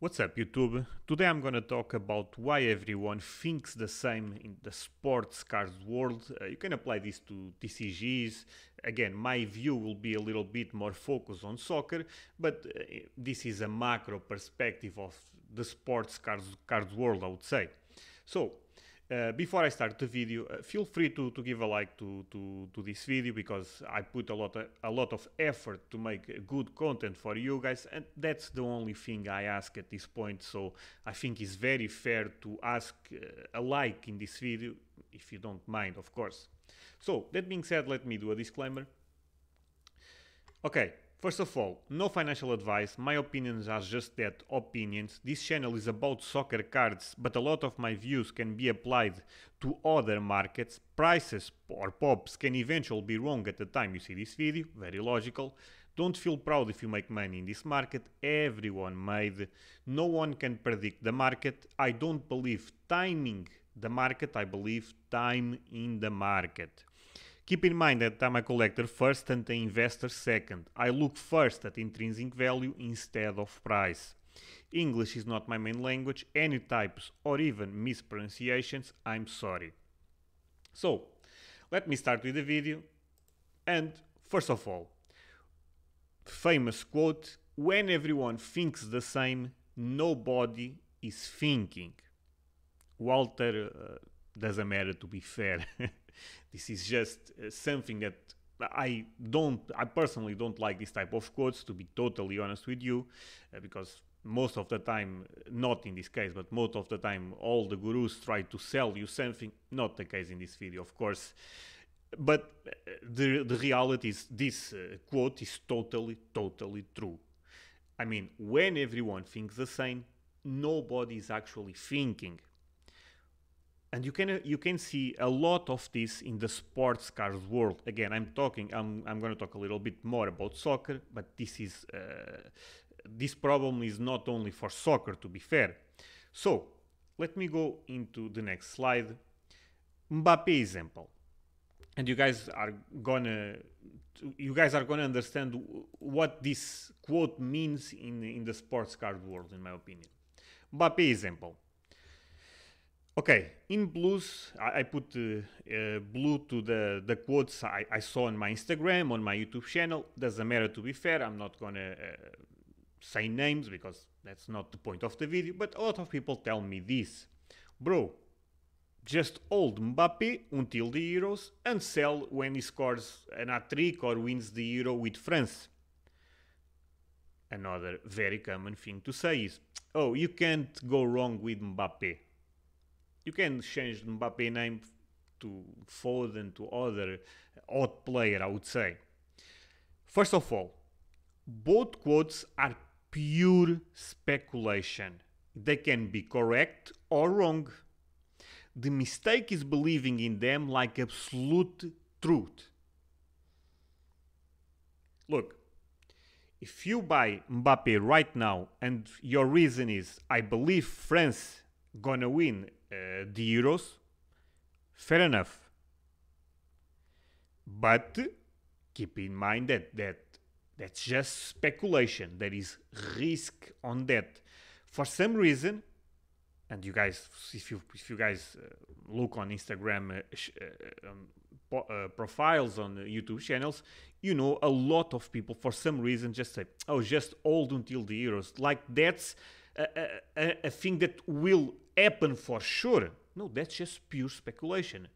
What's up, YouTube? Today I'm gonna talk about why everyone thinks the same in the sports cards world. Uh, you can apply this to TCGs. Again, my view will be a little bit more focused on soccer, but uh, this is a macro perspective of the sports cards world, I would say. So, uh, before I start the video, uh, feel free to, to give a like to, to, to, this video because I put a lot, of, a lot of effort to make good content for you guys and that's the only thing I ask at this point so I think it's very fair to ask uh, a like in this video if you don't mind of course. So that being said let me do a disclaimer. Okay, First of all, no financial advice, my opinions are just that, opinions. This channel is about soccer cards, but a lot of my views can be applied to other markets. Prices or pops can eventually be wrong at the time you see this video, very logical. Don't feel proud if you make money in this market, everyone made. No one can predict the market. I don't believe timing the market, I believe time in the market. Keep in mind that I'm a collector first and an investor second. I look first at intrinsic value instead of price. English is not my main language, any types or even mispronunciations, I'm sorry. So, let me start with the video. And first of all, famous quote, when everyone thinks the same, nobody is thinking. Walter uh, doesn't matter to be fair. This is just uh, something that I don't, I personally don't like this type of quotes, to be totally honest with you, uh, because most of the time, uh, not in this case, but most of the time, all the gurus try to sell you something. Not the case in this video, of course. But uh, the, the reality is, this uh, quote is totally, totally true. I mean, when everyone thinks the same, nobody is actually thinking and you can you can see a lot of this in the sports cars world again i'm talking i'm, I'm going to talk a little bit more about soccer but this is uh, this problem is not only for soccer to be fair so let me go into the next slide mbappe example and you guys are gonna you guys are gonna understand what this quote means in in the sports card world in my opinion mbappe example Okay, in blues, I, I put uh, uh, blue to the, the quotes I, I, saw on my Instagram, on my YouTube channel. Doesn't matter to be fair, I'm not gonna uh, say names because that's not the point of the video, but a lot of people tell me this. Bro, just hold Mbappe until the Euros and sell when he scores an hat-trick or wins the Euro with France. Another very common thing to say is, oh, you can't go wrong with Mbappe. You can change the Mbappe name to Foden to other odd player, I would say. First of all, both quotes are pure speculation. They can be correct or wrong. The mistake is believing in them like absolute truth. Look, if you buy Mbappe right now and your reason is I believe France gonna win uh, eh, the euros, fair enough. But keep in mind that that that's just speculation. There is risk on that. For some reason, and you guys, if you if you guys uh, look on Instagram uh, uh um, po- uh, profiles on YouTube channels, you know a lot of people for some reason just say, "Oh, just hold until the Euros." Like that's a, a, a thing that will happen for sure. No, that's just pure speculation.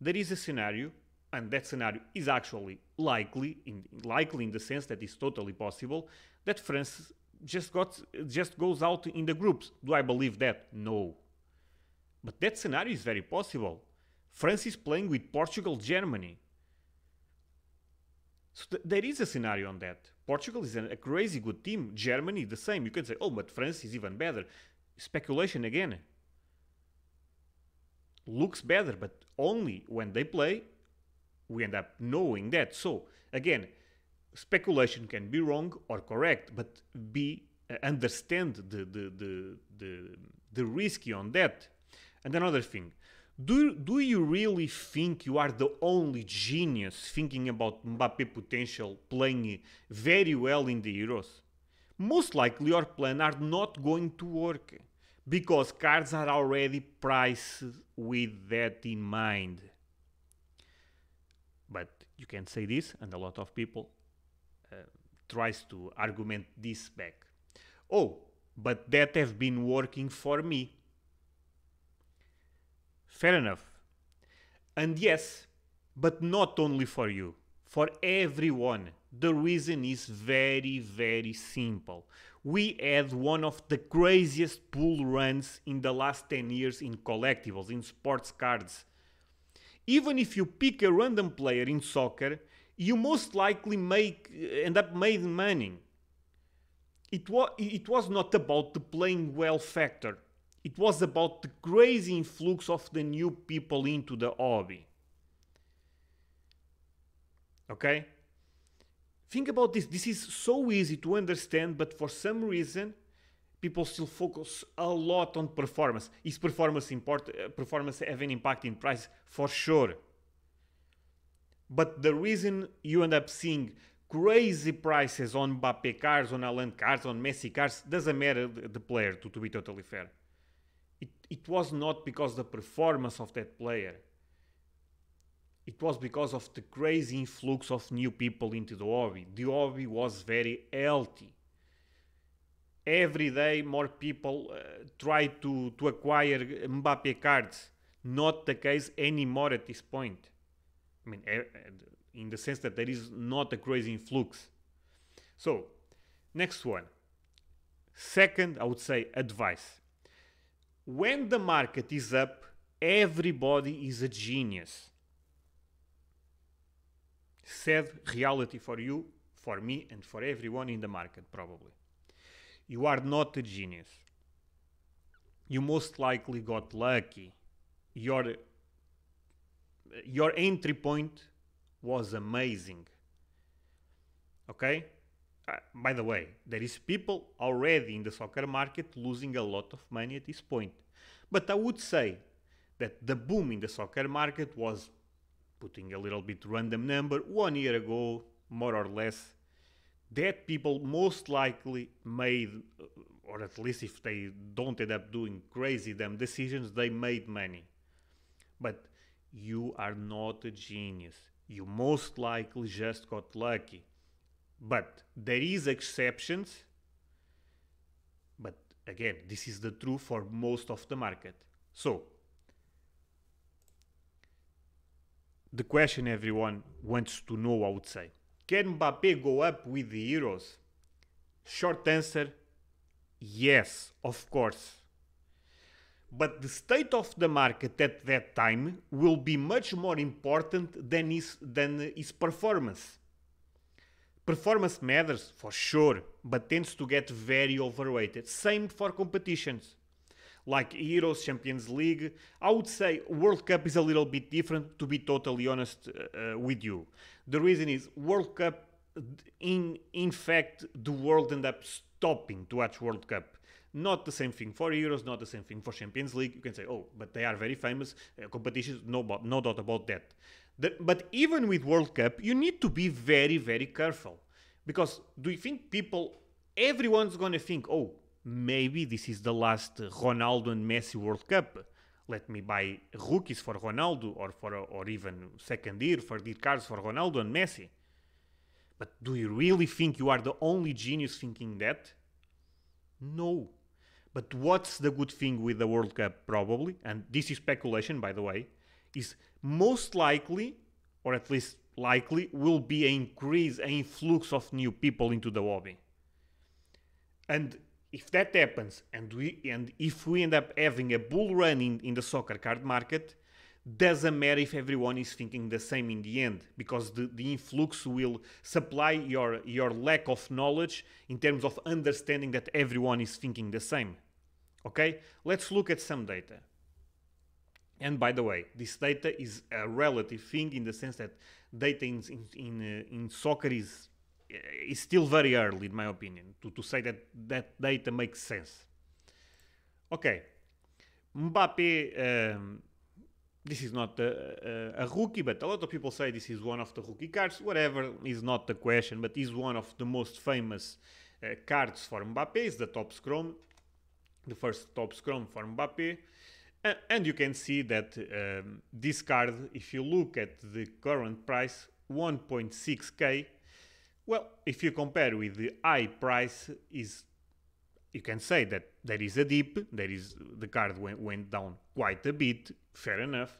There is a scenario, and that scenario is actually likely, in, likely in the sense that it's totally possible, that France just got just goes out in the groups. Do I believe that? No. But that scenario is very possible. France is playing with Portugal, Germany. So th- there is a scenario on that. Portugal is an, a crazy good team. Germany, the same. You can say, oh, but France is even better. Speculation again looks better, but only when they play, we end up knowing that. So, again, speculation can be wrong or correct, but be uh, understand the, the, the, the, the risky on that. And another thing, do, do you really think you are the only genius thinking about Mbappe potential playing very well in the Euros? Most likely your plan are not going to work because cards are already priced with that in mind. But you can say this, and a lot of people uh, tries to argument this back. Oh, but that have been working for me. Fair enough. And yes, but not only for you, for everyone. The reason is very, very simple we had one of the craziest bull runs in the last 10 years in collectibles, in sports cards. Even if you pick a random player in soccer, you most likely make uh, end up making money. It, wa- it was not about the playing well factor. It was about the crazy influx of the new people into the hobby. Okay? Think about this. This is so easy to understand, but for some reason, people still focus a lot on performance. Is performance important? Uh, performance have an impact in price for sure. But the reason you end up seeing crazy prices on Mbappe cars, on Alan cars, on Messi cars doesn't matter the player. To, to be totally fair, it it was not because the performance of that player it was because of the crazy influx of new people into the hobby. The hobby was very healthy. Every day, more people uh, try to, to acquire Mbappe cards. Not the case anymore at this point. I mean, in the sense that there is not a crazy influx. So, next one. Second, I would say advice. When the market is up, everybody is a genius said reality for you, for me, and for everyone in the market, probably. You are not a genius. You most likely got lucky. Your, your entry point was amazing. Okay? Uh, by the way, there is people already in the soccer market losing a lot of money at this point. But I would say that the boom in the soccer market was putting a little bit random number, one year ago, more or less, that people most likely made, uh, or at least if they don't end up doing crazy damn decisions, they made money. But you are not a genius. You most likely just got lucky. But there is exceptions. But again, this is the truth for most of the market. So the question everyone wants to know, I would say. Can Mbappe go up with the Euros? Short answer yes, of course. But the state of the market at that time will be much more important than his, than his performance. Performance matters for sure, but tends to get very overrated. Same for competitions like Euros, Champions League. I would say World Cup is a little bit different, to be totally honest uh, uh, with you. The reason is World Cup, in, in fact, the world end up stopping to watch World Cup. Not the same thing for Euros, not the same thing for Champions League. You can say, oh, but they are very famous uh, competitions, no, no doubt about that. The, but even with World Cup, you need to be very, very careful. Because do you think people, everyone's going to think, oh, maybe this is the last Ronaldo and Messi World Cup. Let me buy rookies for Ronaldo or for or even second year for the cards for Ronaldo and Messi. But do you really think you are the only genius thinking that? No. But what's the good thing with the World Cup probably and this is speculation by the way is most likely or at least likely will be an increase an influx of new people into the hobby. And if that happens and we and if we end up having a bull run in, in the soccer card market doesn't matter if everyone is thinking the same in the end because the, the influx will supply your your lack of knowledge in terms of understanding that everyone is thinking the same okay let's look at some data and by the way this data is a relative thing in the sense that data in in, in, uh, in soccer is uh, it's still very early, in my opinion, to, to say that that data makes sense. Okay, Mbappe, um, this is not a, a, a, rookie, but a lot of people say this is one of the rookie cards. Whatever is not the question, but is one of the most famous uh, cards for Mbappe. Is the top scrum, the first top scrum for Mbappe. Uh, and you can see that um, this card, if you look at the current price, 1.6k well, if you compare with the high price, is you can say that there is a dip. There is the card went, went down quite a bit. Fair enough,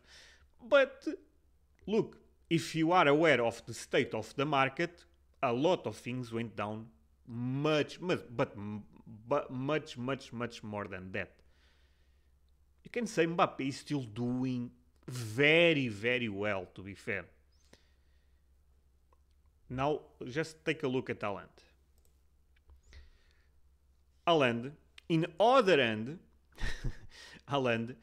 but look, if you are aware of the state of the market, a lot of things went down much, much, but, but much, much, much more than that. You can say Mbappe is still doing very, very well. To be fair, now just take a look at Aland. Aland, in other end, Aland.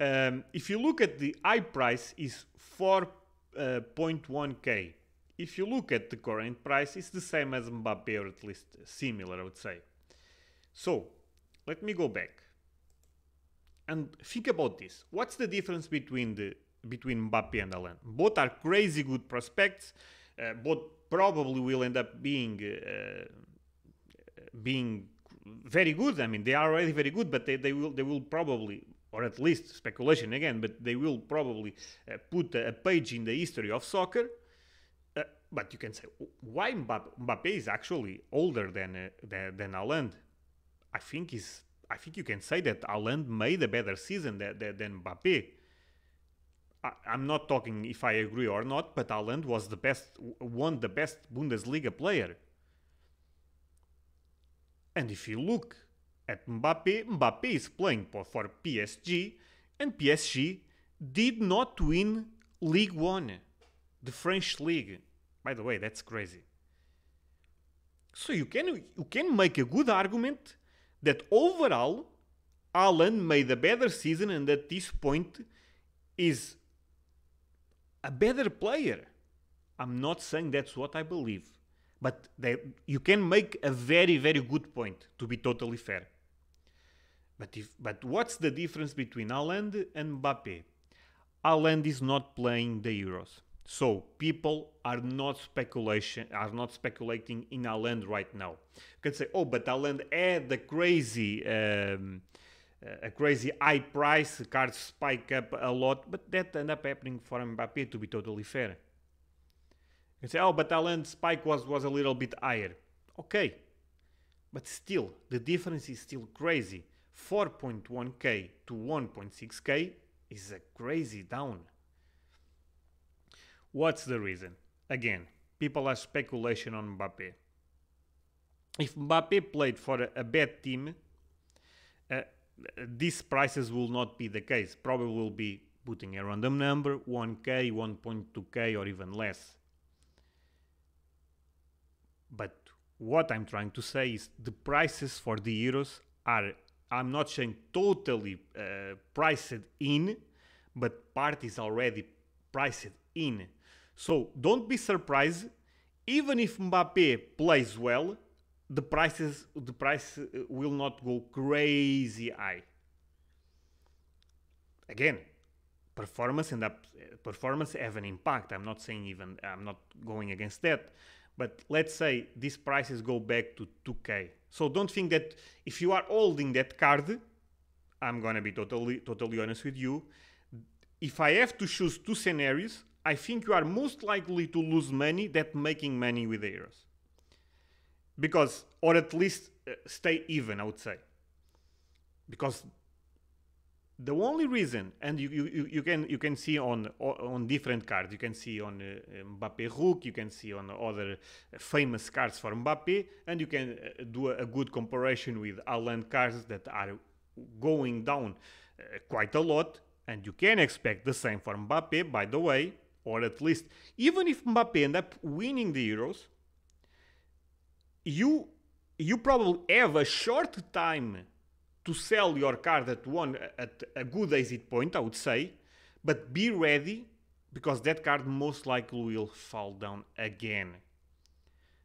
um, if you look at the high price is 4.1k. Uh, if you look at the current price, it's the same as Mbappe or at least similar, I would say. So let me go back and think about this. What's the difference between the between Mbappe and Aland? Both are crazy good prospects what uh, probably will end up being uh, uh, being very good. I mean, they are already very good, but they, they will they will probably or at least speculation again, but they will probably uh, put a page in the history of soccer. Uh, but you can say why Mbappe is actually older than uh, than, than Haaland. I think is I think you can say that Haaland made a better season than, than, than Mbappe. I, am not talking if I agree or not, but Haaland was the best, won the best Bundesliga player. And if you look at Mbappe, Mbappe is playing for PSG, and PSG did not win League One, the French league. By the way, that's crazy. So you can you can make a good argument that overall, Alan made a better season, and at this point, is a better player. I'm not saying that's what I believe, but they, you can make a very, very good point, to be totally fair. But, if, but what's the difference between Haaland and Mbappe? Haaland is not playing the Euros. So people are not speculation are not speculating in Haaland right now. You can say, oh, but Haaland had the crazy um, a crazy high price, cards spike up a lot, but that ended up happening for Mbappe to be totally fair. You say, oh, but Alan spike was, was a little bit higher. Okay, but still, the difference is still crazy. 4.1k to 1.6k is a crazy down. What's the reason? Again, people are speculation on Mbappe. If Mbappe played for a, a bad team, these prices will not be the case. Probably will be putting a random number, 1k, 1.2k, or even less. But what I'm trying to say is the prices for the euros are, I'm not saying totally uh, priced in, but part is already priced in. So don't be surprised, even if Mbappe plays well, the prices the price uh, will not go crazy high again performance and up, uh, performance have an impact i'm not saying even i'm not going against that but let's say these prices go back to 2k so don't think that if you are holding that card i'm going to be totally totally honest with you if i have to choose two scenarios i think you are most likely to lose money than making money with errors. euros because or at least uh, stay even i would say because the only reason and you, you, you can you can see on on different cards you can see on uh, Mbappe Rook you can see on other famous cards for Mbappe and you can uh, do a, good comparison with Alan cards that are going down uh, quite a lot and you can expect the same for Mbappe by the way or at least even if Mbappe end up winning the Euros you you probably have a short time to sell your card at one at a good exit point, I would say, but be ready because that card most likely will fall down again.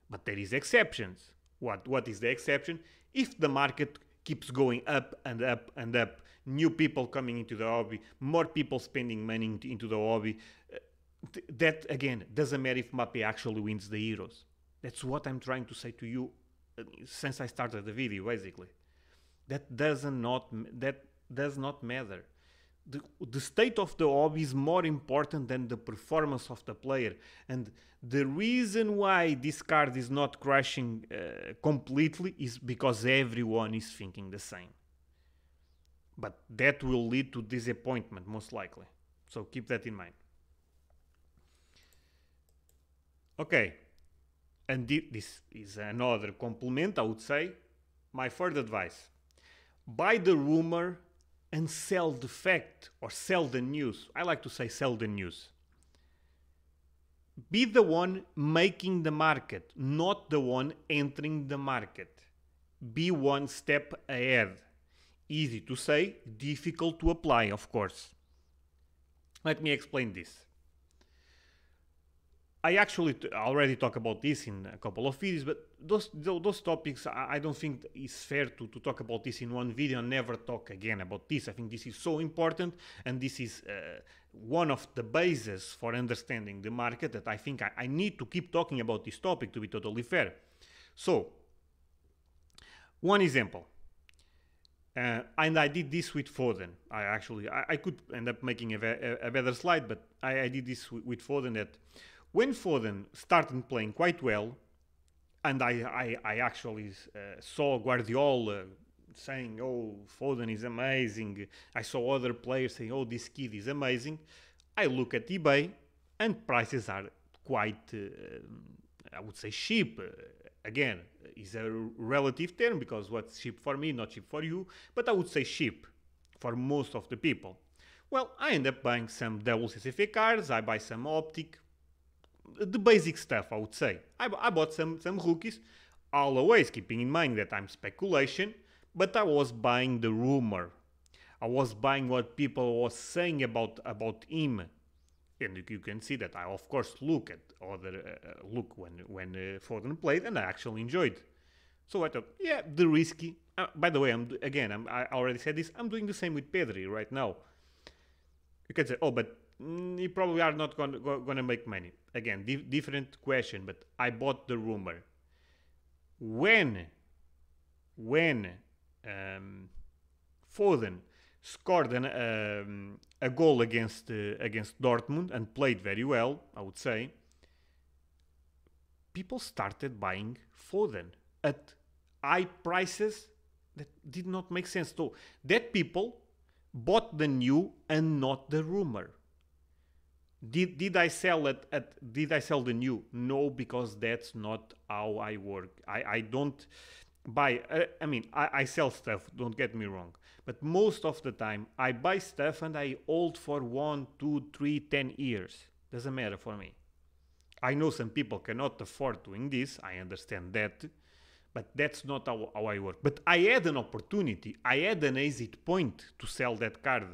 But there is exceptions. What what is the exception? If the market keeps going up and up and up, new people coming into the hobby, more people spending money into the hobby, uh, that again doesn't matter if Mbappe actually wins the Euros. That's what I'm trying to say to you uh, since I started the video, basically. That doesn't not that does not matter. The, the state of the hobby is more important than the performance of the player. And the reason why this card is not crashing uh, completely is because everyone is thinking the same. But that will lead to disappointment, most likely. So keep that in mind. Okay, and this is another compliment, I would say, my third advice buy the rumor and sell the fact or sell the news. I like to say sell the news. Be the one making the market, not the one entering the market. Be one step ahead. Easy to say, difficult to apply, of course. Let me explain this. I actually t- already talked about this in a couple of videos, but those those topics I, I don't think it's fair to, to talk about this in one video and never talk again about this. I think this is so important, and this is uh, one of the bases for understanding the market that I think I, I need to keep talking about this topic to be totally fair. So, one example. Uh, and I did this with Foden. I actually I, I could end up making a, a, a better slide, but I, I did this with, with Foden that when Foden started playing quite well, and I, I, I actually uh, saw Guardiola saying, oh, Foden is amazing. I saw other players saying, oh, this kid is amazing. I look at eBay and prices are quite, uh, I would say, cheap. Uh, again, is a relative term because what's cheap for me, not cheap for you, but I would say cheap for most of the people. Well, I end up buying some WCCF cards, I buy some Optic, the basic stuff, I would say. I, I bought some, some rookies, always keeping in mind that I'm speculation, but I was buying the rumor. I was buying what people was saying about about him, and you can see that I of course look at other uh, uh, look when when uh, Foden played, and I actually enjoyed. So I thought, yeah, the risky. Uh, by the way, I'm again, I'm, i already said this. I'm doing the same with Pedri right now. You can say, oh, but mm, you probably are not going to make money again di- different question but i bought the rumor when when um, foden scored an, um, a goal against uh, against dortmund and played very well i would say people started buying foden at high prices that did not make sense so that people bought the new and not the rumor did, did I sell it? at did I sell the new? No, because that's not how I work. I, I don't buy uh, I mean I, I sell stuff, don't get me wrong. But most of the time I buy stuff and I hold for one, two, three, ten years. Doesn't matter for me. I know some people cannot afford doing this, I understand that, but that's not how, how I work. But I had an opportunity, I had an exit point to sell that card.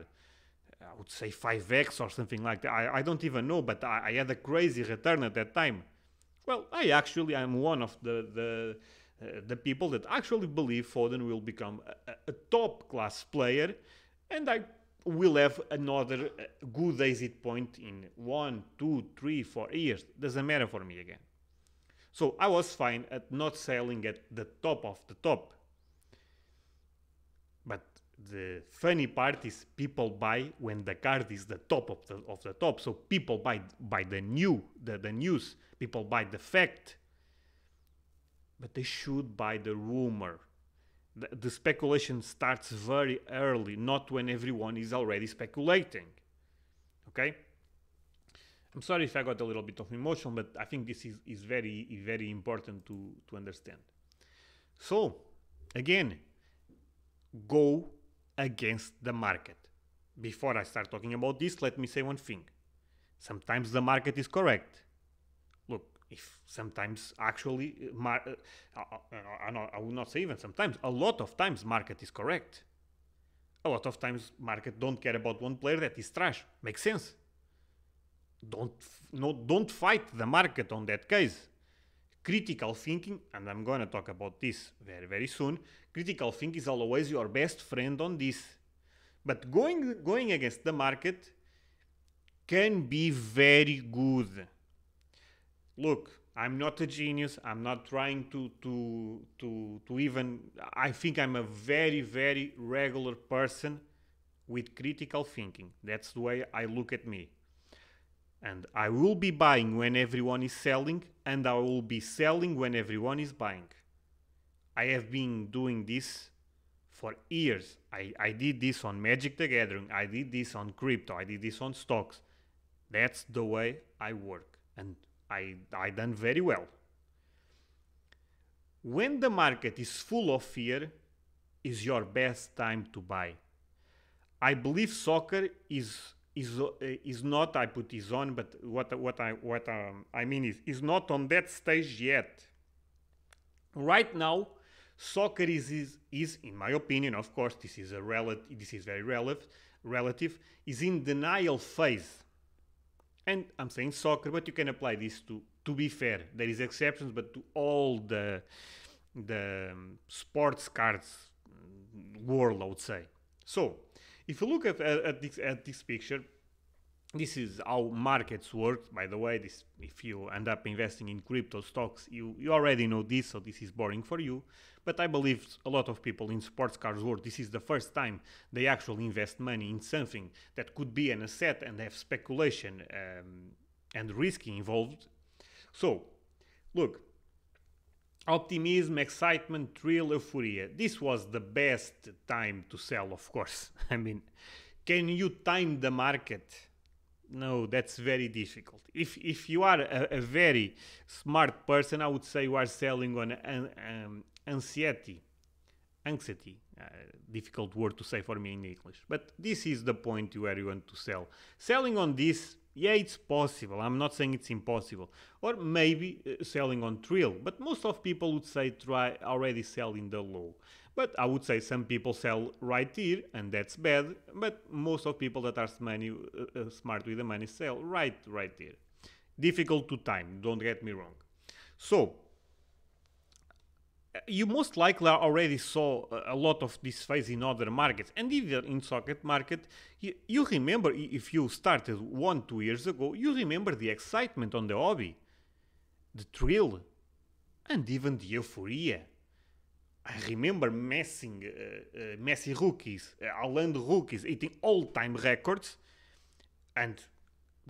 I would say 5x or something like that. I, I don't even know, but I, I, had a crazy return at that time. Well, I actually am one of the the, uh, the people that actually believe Foden will become a, a top class player, and I will have another uh, good exit point in one, two, three, four years. Doesn't matter for me again. So I was fine at not selling at the top of the top. But the funny part is people buy when the card is the top of the of the top. So people buy buy the new the, the news. People buy the fact. But they should buy the rumor. The, the speculation starts very early, not when everyone is already speculating. Okay. I'm sorry if I got a little bit of emotion, but I think this is, is very very important to to understand. So again, go against the market. Before I start talking about this, let me say one thing. Sometimes the market is correct. Look, if sometimes actually, uh, mar- uh, uh, I, I, I not say even sometimes, a lot of times market is correct. A lot of times market don't care about one player that is trash. Makes sense. Don't no don't fight the market on that case critical thinking, and I'm going to talk about this very, very soon, critical thinking is always your best friend on this. But going, going against the market can be very good. Look, I'm not a genius. I'm not trying to, to, to, to even, I think I'm a very, very regular person with critical thinking. That's the way I look at me. And I will be buying when everyone is selling, and I will be selling when everyone is buying. I have been doing this for years. I, I did this on Magic the Gathering, I did this on crypto, I did this on stocks. That's the way I work, and I, I done very well. When the market is full of fear, is your best time to buy. I believe soccer is is eh, is not I put is on, but what what I what um, I mean is is not on that stage yet. Right now, soccer is, is is in my opinion, of course, this is a relative. This is very relative. Relative is in denial phase, and I'm saying soccer, but you can apply this to. To be fair, there is exceptions, but to all the the um, sports cards world, I would say. So if you look at, at, at, this, at this picture, this is how markets work. By the way, this if you end up investing in crypto stocks, you, you already know this, so this is boring for you. But I believe a lot of people in sports cars world, this is the first time they actually invest money in something that could be an asset and have speculation um, and risk involved. So, look, optimism, excitement, thrill, euphoria. This was the best time to sell, of course. I mean, can you time the market? No, that's very difficult. If if you are a, a very smart person, I would say you are selling on an, um, anxiety, anxiety. Uh, difficult word to say for me in English, but this is the point where you want to sell. Selling on this yeah, it's possible. I'm not saying it's impossible. Or maybe uh, selling on trill, but most of people would say try already selling the low. But I would say some people sell right here, and that's bad. But most of people that are money, uh, uh, smart with the money sell right right here. Difficult to time. Don't get me wrong. So you most likely already saw a lot of this phase in other markets and even in socket market you, you, remember if you started one two years ago you remember the excitement on the hobby the thrill and even the euphoria i remember messing uh, uh, messy rookies uh, rookies hitting all-time records and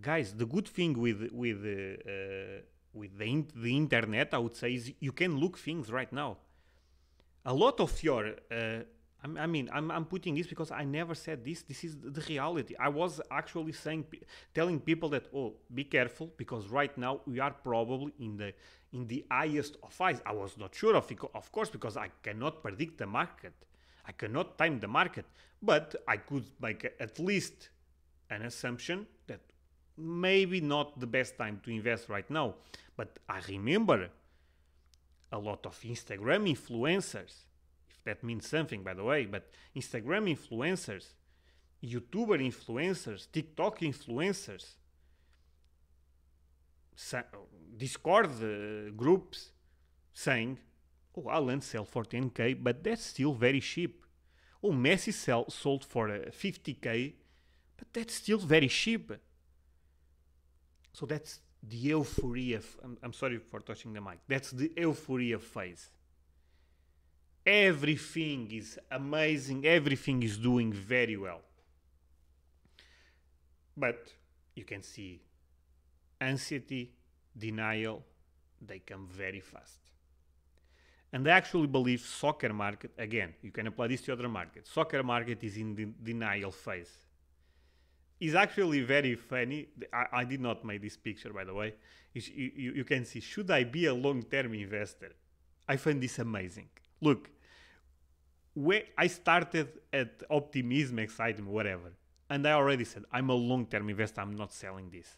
guys the good thing with with uh, uh with the, in the internet, I would say, is you can look things right now. A lot of your, uh, I, mean, I'm, I'm putting this because I never said this. This is the reality. I was actually saying, telling people that, oh, be careful because right now we are probably in the in the highest of highs. I was not sure of, of course, because I cannot predict the market. I cannot time the market, but I could make at least an assumption that maybe not the best time to invest right now. But I remember a lot of Instagram influencers, if that means something, by the way, but Instagram influencers, YouTuber influencers, TikTok influencers, Discord uh, groups saying, oh, Alan sell for 10k, but that's still very cheap. Oh, Messi sell, sold for 50k, uh, but that's still very cheap. So that's the euphoria. I'm, I'm sorry for touching the mic. That's the euphoria phase. Everything is amazing, everything is doing very well. But you can see anxiety, denial, they come very fast. And I actually believe soccer market, again, you can apply this to other markets. Soccer market is in the denial phase is actually very funny. I, I, did not make this picture, by the way. You, you, you can see, should I be a long term investor? I find this amazing. Look, where I started at optimism, excitement, whatever, and I already said, I'm a long term investor, I'm not selling this.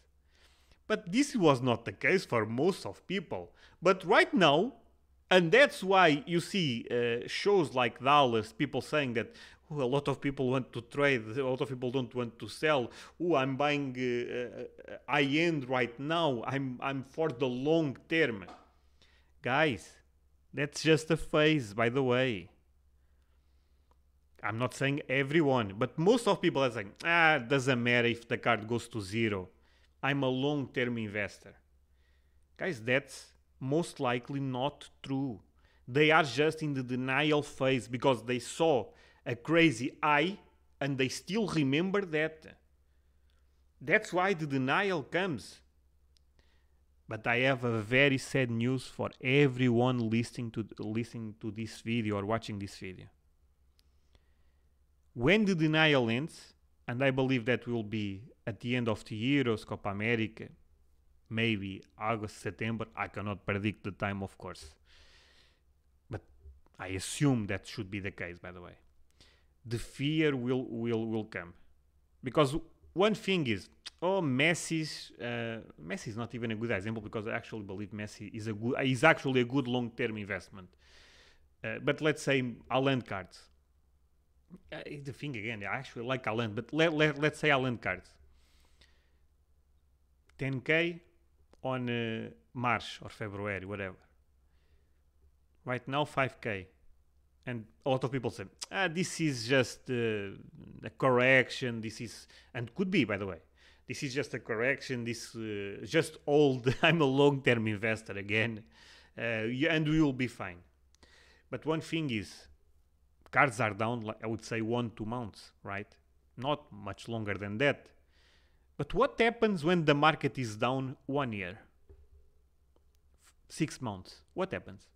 But this was not the case for most of people. But right now, and that's why you see uh, shows like Dallas, people saying that a lot of people want to trade, a lot of people don't want to sell. Oh, I'm buying uh, uh, high end right now. I'm I'm for the long term, guys. That's just a phase, by the way. I'm not saying everyone, but most of people are saying, ah, doesn't matter if the card goes to zero. I'm a long-term investor. Guys, that's most likely not true. They are just in the denial phase because they saw a crazy eye and they still remember that. That's why the denial comes. But I have a very sad news for everyone listening to listening to this video or watching this video. When the denial ends, and I believe that will be at the end of the year Euros, Copa America, maybe August, September. I cannot predict the time, of course. But I assume that should be the case, by the way the fear will will will come because one thing is oh Messi's uh, Messi is not even a good example because I actually believe Messi is a good uh, is actually a good long term investment. Uh, but let's say Alan cards. Uh, the thing again, I actually like Alan, but let, let, let's say Alan cards. 10k on uh, March or February, whatever. Right now, 5k and a lot of people say ah, this is just uh, a correction this is and could be by the way this is just a correction this uh, just old i'm a long-term investor again uh, and we will be fine but one thing is cards are down i would say one two months right not much longer than that but what happens when the market is down one year six months what happens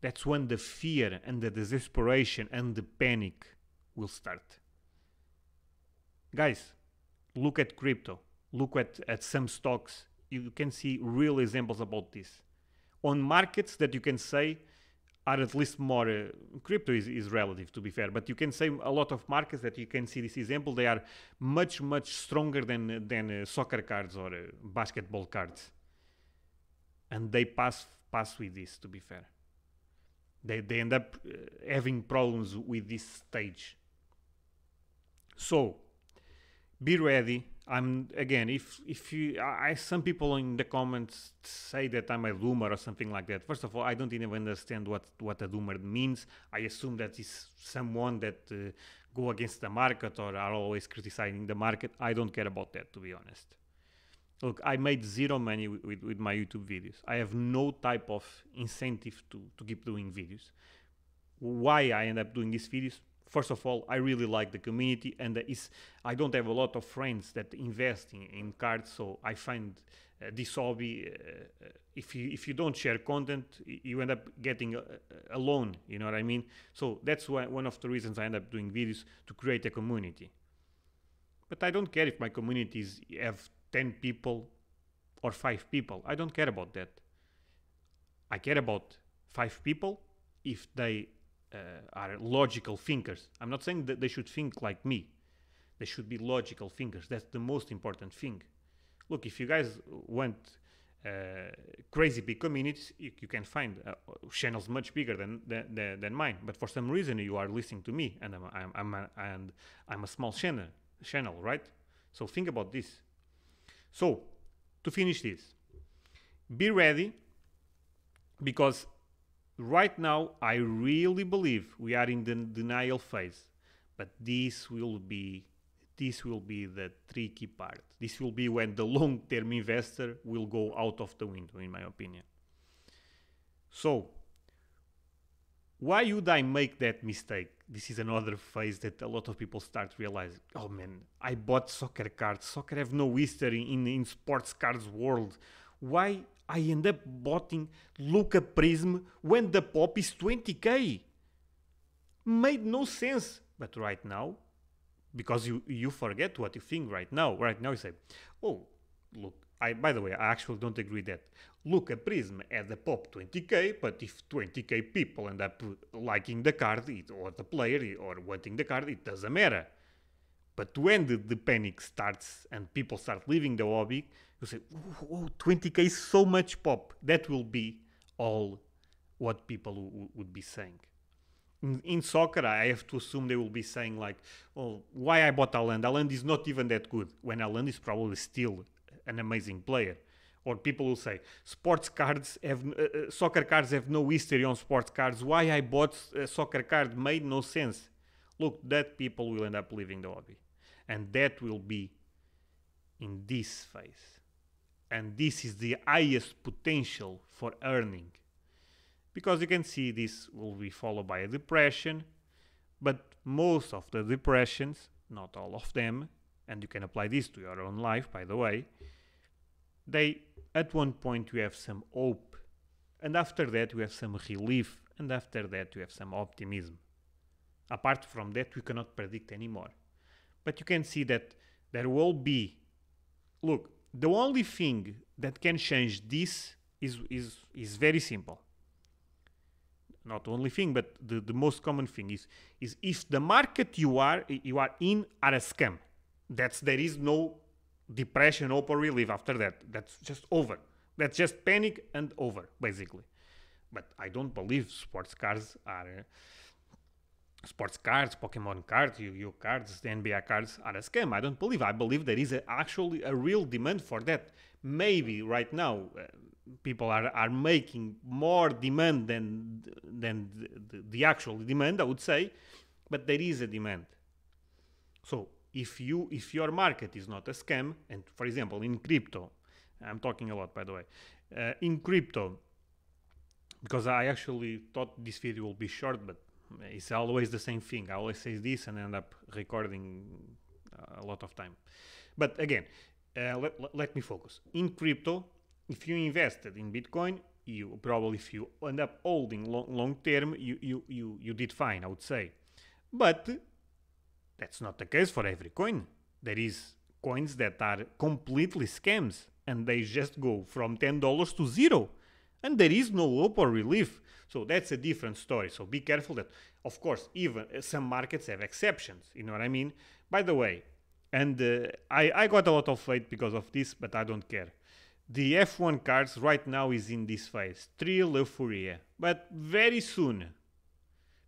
that's when the fear and the desperation and the panic will start. Guys, look at crypto, look at, at some stocks. You can see real examples about this. On markets that you can say are at least more, uh, crypto is, is relative to be fair, but you can say a lot of markets that you can see this example, they are much, much stronger than, than uh, soccer cards or uh, basketball cards. And they pass, pass with this, to be fair. They, they end up uh, having problems with this stage. So be ready. I'm again if if you I some people in the comments say that I'm a doomer or something like that. First of all, I don't even understand what what a doomer means. I assume that is someone that uh, go against the market or are always criticizing the market. I don't care about that to be honest look i made zero money with, with, with, my youtube videos i have no type of incentive to, to keep doing videos why i end up doing these videos first of all i really like the community and is i don't have a lot of friends that invest in, in cards so i find uh, this hobby uh, uh if you if you don't share content you end up getting uh, uh, alone you know what i mean so that's why one of the reasons i end up doing videos to create a community but i don't care if my communities have 10 people or 5 people. I don't care about that. I care about 5 people if they uh, are logical thinkers. I'm not saying that they should think like me. They should be logical thinkers. That's the most important thing. Look, if you guys want uh, crazy big communities, you, you can find uh, channels much bigger than, than, than mine. But for some reason, you are listening to me, and I'm, I'm, I'm a, and I'm a small channel channel, right? So think about this. So to finish this, be ready because right now I really believe we are in the denial phase, but this will be this will be the tricky part. This will be when the long-term investor will go out of the window, in my opinion. So why would I make that mistake? This is another phase that a lot of people start realizing. Oh man, I bought soccer cards. Soccer have no history in, in sports cards world. Why I end up buying Luca Prism when the pop is 20k? Made no sense. But right now, because you you forget what you think right now. Right now you say, oh look, I by the way I actually don't agree that look at Prism at the pop 20k, but if 20k people end up liking the card it, or the player or wanting the card, it doesn't matter. But when the, the panic starts and people start leaving the hobby, you say, oh, 20k is so much pop. That will be all what people would be saying. In, in, soccer, I have to assume they will be saying like, "Well, oh, why I bought Aland? Aland is not even that good. When Aland is probably still an amazing player." or people will say sports cards have uh, uh, soccer cards have no history on sports cards why i bought a uh, soccer card made no sense look that people will end up leaving the hobby and that will be in this phase and this is the highest potential for earning because you can see this will be followed by a depression but most of the depressions not all of them and you can apply this to your own life by the way they at one point, we have some hope, and after that, we have some relief, and after that, we have some optimism. Apart from that, we cannot predict anymore. But you can see that there will be. Look, the only thing that can change this is, is, is very simple. Not the only thing, but the, the most common thing is, is if the market you are you are in are a scam. That's there is no depression, hope, or relief after that. That's just over. That's just panic and over, basically. But I don't believe sports cards are. Eh, sports cards, Pokemon cards, UU cards, the NBA cards are a scam. I don't believe. I believe there is a, actually a real demand for that. Maybe right now uh, people are, are making more demand than than the, the, the actual demand. I would say, but there is a demand. So if you if your market is not a scam and for example in crypto i'm talking a lot by the way uh, in crypto because i actually thought this video will be short but it's always the same thing i always say this and end up recording uh, a lot of time but again uh, let, let me focus in crypto if you invested in bitcoin you probably if you end up holding long, long term you, you you you did fine i would say but that's not the case for every coin. There is coins that are completely scams and they just go from $10 to zero and there is no hope or relief. So that's a different story. So be careful that, of course, even uh, some markets have exceptions. You know what I mean? By the way, and uh, I, I got a lot of hate because of this, but I don't care. The F1 cars right now is in this phase, thrill euphoria, but very soon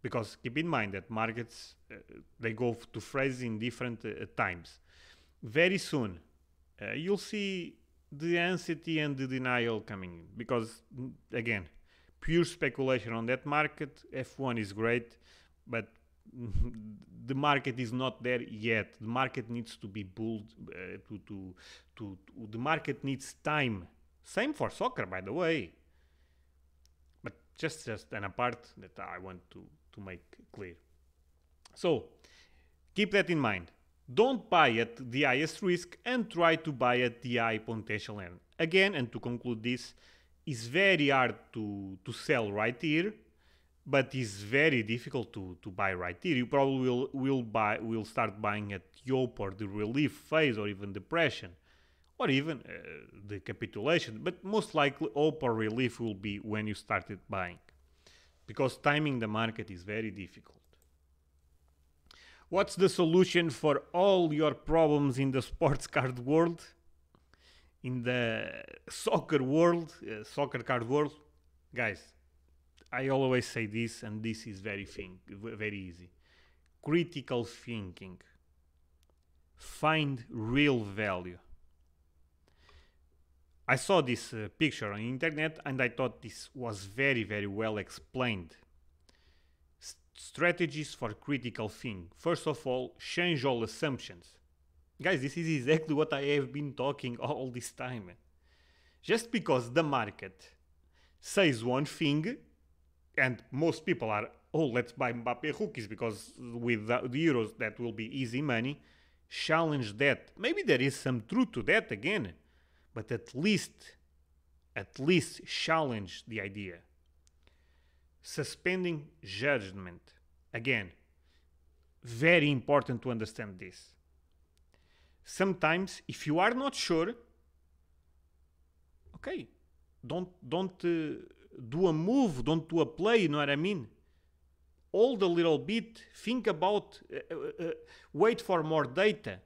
because keep in mind that markets uh, they go to freezing in different uh, times very soon uh, you'll see the anxiety and the denial coming because again pure speculation on that market f1 is great but the market is not there yet the market needs to be built uh, to, to, to to the market needs time same for soccer by the way but just just an apart that i want to to make clear. So keep that in mind. Don't buy at the highest risk and try to buy at the high potential end. Again, and to conclude this, it's very hard to, to sell right here, but it's very difficult to, to buy right here. You probably will, will buy will start buying at Yop or the relief phase or even depression or even uh, the capitulation, but most likely OP or relief will be when you started buying because timing the market is very difficult. What's the solution for all your problems in the sports card world? In the soccer world, uh, soccer card world? Guys, I always say this, and this is very, thing, very easy. Critical thinking. Find real value. I saw this uh, picture on internet and I thought this was very very well explained. S strategies for critical thing. First of all, change all assumptions. Guys, this is exactly what I have been talking all this time. Just because the market says one thing and most people are oh let's buy Mbappe rookies because with the, the euros that will be easy money challenge that maybe there is some truth to that again but at least, at least challenge the idea. Suspending judgment. Again, very important to understand this. Sometimes, if you are not sure, okay, don't don't uh, do a move, don't do a play. You know what I mean? All the little bit. Think about. Uh, uh, uh wait for more data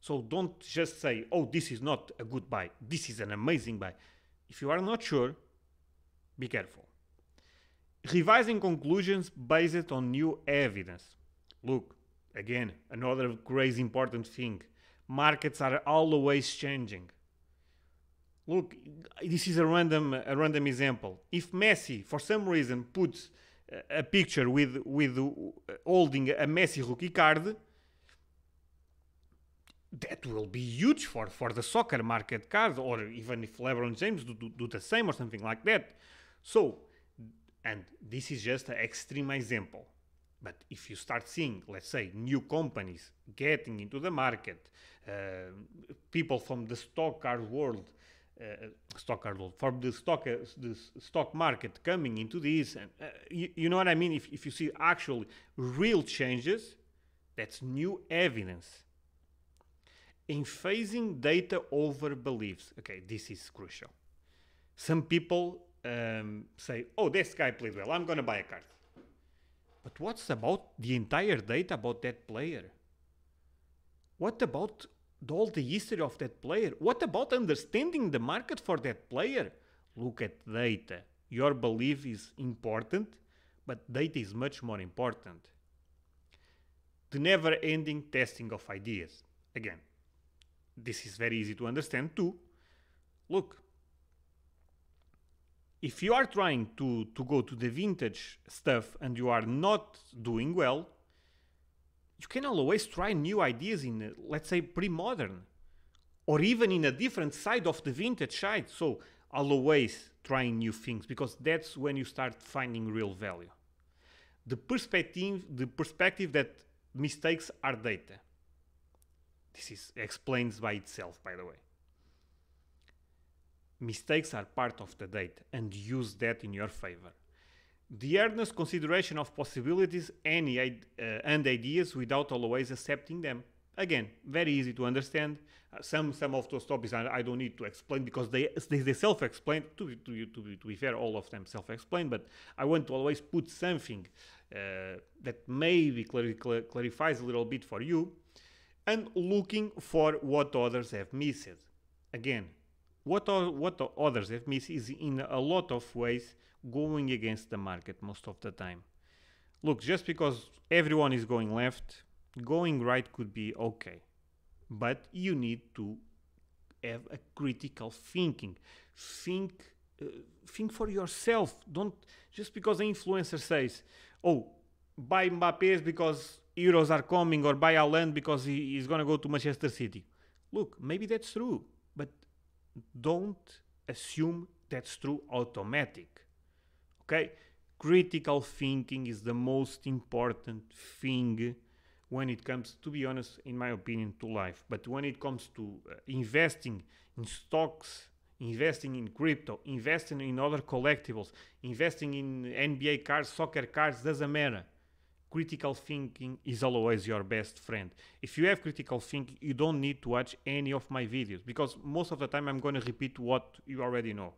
so don't just say, oh, this is not a good buy. This is an amazing buy. If you are not sure, be careful. Revising conclusions based on new evidence. Look, again, another crazy important thing. Markets are always changing. Look, this is a random, a random example. If Messi, for some reason, puts uh, a picture with, with uh, holding a Messi rookie card, that will be huge for, for the soccer market cars, or even if LeBron James do, do, do the same or something like that. So, and this is just an extreme example. But if you start seeing, let's say, new companies getting into the market, uh, people from the stock card world, uh, stock card world, from the stock, uh, the stock market coming into this, and uh, you, you know what I mean? If, if you see actually real changes, that's new evidence in phasing data over beliefs. Okay, this is crucial. Some people um, say, oh, this guy played well, I'm going to buy a card. But what's about the entire data about that player? What about all the history of that player? What about understanding the market for that player? Look at data. Your belief is important, but data is much more important. The never ending testing of ideas. Again, this is very easy to understand too. Look, if you are trying to, to go to the vintage stuff and you are not doing well, you can always try new ideas in, let's say, pre-modern, or even in a different side of the vintage side. So always trying new things because that's when you start finding real value. The perspective, the perspective that mistakes are data. This is explains by itself, by the way. Mistakes are part of the date and use that in your favor. The earnest consideration of possibilities any, uh, and ideas without always accepting them. Again, very easy to understand. Uh, some some of those topics I, I, don't need to explain because they they, they self-explain. To, to, to, to be fair, all of them self-explain. But I want to always put something uh, that maybe clar clar clarifies a little bit for you and looking for what others have missed. Again, what, what others have missed is in a lot of ways going against the market most of the time. Look, just because everyone is going left, going right could be okay. But you need to have a critical thinking. Think uh, think for yourself. Don't just because the influencer says, "Oh, buy Mbappé because euros are coming or buy a land because he is going to go to Manchester City. Look, maybe that's true, but don't assume that's true automatic. Okay? Critical thinking is the most important thing when it comes, to be honest, in my opinion, to life. But when it comes to uh, investing in stocks, investing in crypto, investing in other collectibles, investing in NBA cards, soccer cards, doesn't matter critical thinking is always your best friend. If you have critical thinking, you don't need to watch any of my videos because most of the time I'm going to repeat what you already know.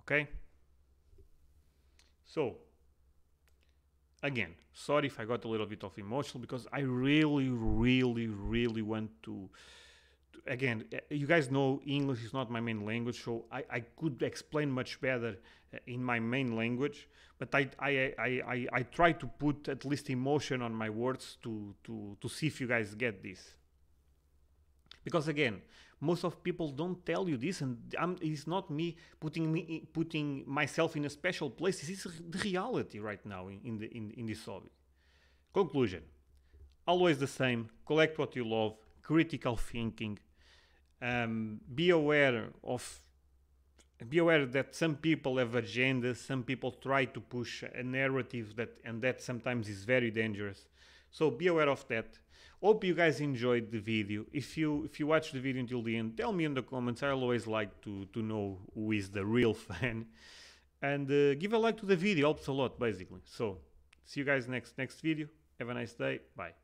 Okay? So, again, sorry if I got a little bit of emotional because I really, really, really want to again, eh, you guys know English is not my main language, so I, I could explain much better eh, in my main language. But I, I, I, I, I try to put at least emotion on my words to, to, to see if you guys get this. Because again, most of people don't tell you this, and I'm, it's not me putting me putting myself in a special place. This is the reality right now in, in the in, in this hobby. Conclusion: always the same. Collect what you love critical thinking, um, be aware of be aware that some people have agendas some people try to push a narrative that and that sometimes is very dangerous so be aware of that hope you guys enjoyed the video if you if you watch the video until the end tell me in the comments i'll always like to to know who is the real fan and uh, give a like to the video helps a lot basically so see you guys next next video have a nice day bye